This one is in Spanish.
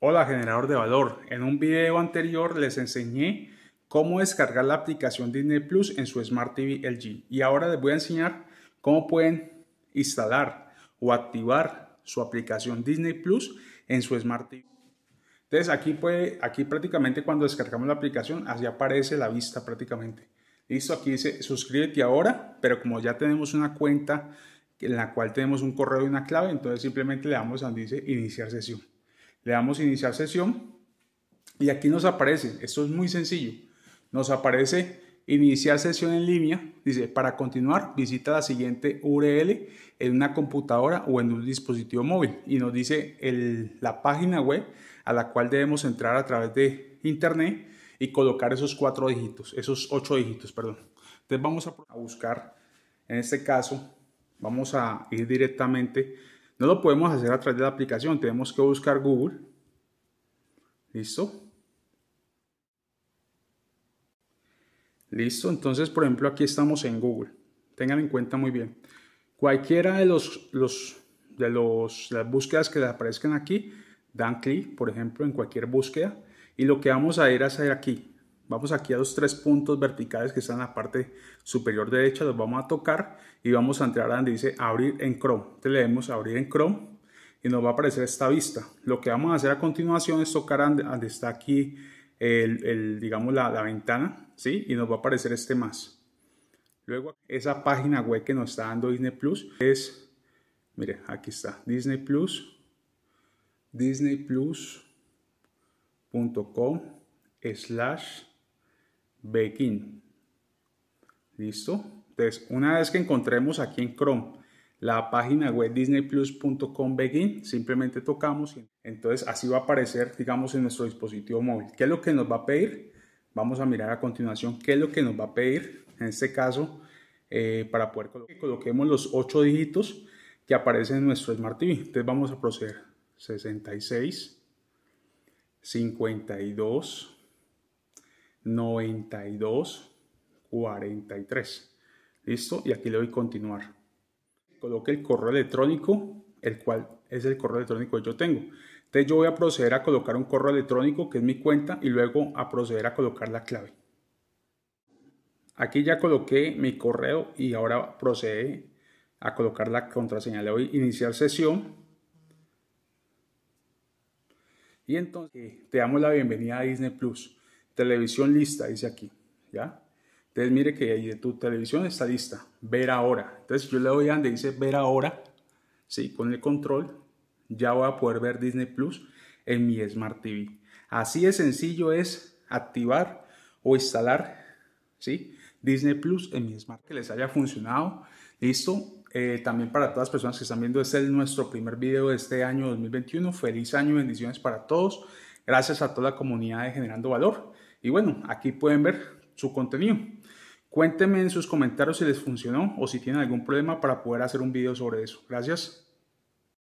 Hola generador de valor, en un video anterior les enseñé cómo descargar la aplicación Disney Plus en su Smart TV LG y ahora les voy a enseñar cómo pueden instalar o activar su aplicación Disney Plus en su Smart TV. Entonces aquí, puede, aquí prácticamente cuando descargamos la aplicación así aparece la vista prácticamente. Listo, aquí dice suscríbete ahora, pero como ya tenemos una cuenta en la cual tenemos un correo y una clave, entonces simplemente le damos donde dice iniciar sesión. Le damos iniciar sesión y aquí nos aparece, esto es muy sencillo, nos aparece iniciar sesión en línea, dice para continuar visita la siguiente URL en una computadora o en un dispositivo móvil y nos dice la página web a la cual debemos entrar a través de internet y colocar esos cuatro dígitos, esos ocho dígitos, perdón. Entonces vamos a buscar, en este caso, vamos a ir directamente no lo podemos hacer a través de la aplicación, tenemos que buscar Google. ¿Listo? ¿Listo? Entonces, por ejemplo, aquí estamos en Google. Tengan en cuenta muy bien. Cualquiera de, los, de, las búsquedas que les aparezcan aquí, dan clic, por ejemplo, en cualquier búsqueda. Y lo que vamos a ir a hacer aquí Vamos aquí a los tres puntos verticales que están en la parte superior derecha, los vamos a tocar y vamos a entrar a donde dice abrir en Chrome. Entonces le damos abrir en Chrome y nos va a aparecer esta vista. Lo que vamos a hacer a continuación es tocar donde está aquí el, digamos la, ventana, ¿sí? Y nos va a aparecer este más. Luego esa página web que nos está dando Disney Plus es, mire, aquí está, Disney Plus, Disney disneyplus.com slash Begin. ¿Listo? Entonces, una vez que encontremos aquí en Chrome la página web disneyplus.com begin, simplemente tocamos y entonces así va a aparecer, digamos, en nuestro dispositivo móvil. ¿Qué es lo que nos va a pedir? Vamos a mirar a continuación qué es lo que nos va a pedir, en este caso, eh, para poder colocar, coloquemos los 8 dígitos que aparecen en nuestro Smart TV. Entonces vamos a proceder 66, 52, 92 43. ¿Listo? Y aquí le doy continuar. Coloque el correo electrónico, el cual es el correo electrónico que yo tengo. Entonces yo voy a proceder a colocar un correo electrónico que es mi cuenta y luego a proceder a colocar la clave. Aquí ya coloqué mi correo y ahora procede a colocar la contraseña. Le doy iniciar sesión. Y entonces te damos la bienvenida a Disney Plus televisión lista, dice aquí, ¿ya? Entonces mire que ahí de tu televisión está lista, ver ahora. Entonces yo le doy a donde dice ver ahora, ¿sí? Con el control, ya voy a poder ver Disney Plus en mi Smart TV. Así de sencillo es activar o instalar, ¿sí? Disney Plus en mi Smart, que les haya funcionado, ¿listo? Eh, también para todas las personas que están viendo, este es nuestro primer video de este año 2021. Feliz año, bendiciones para todos. Gracias a toda la comunidad de Generando Valor. Y bueno, aquí pueden ver su contenido. Cuéntenme en sus comentarios si les funcionó o si tienen algún problema para poder hacer un video sobre eso. Gracias.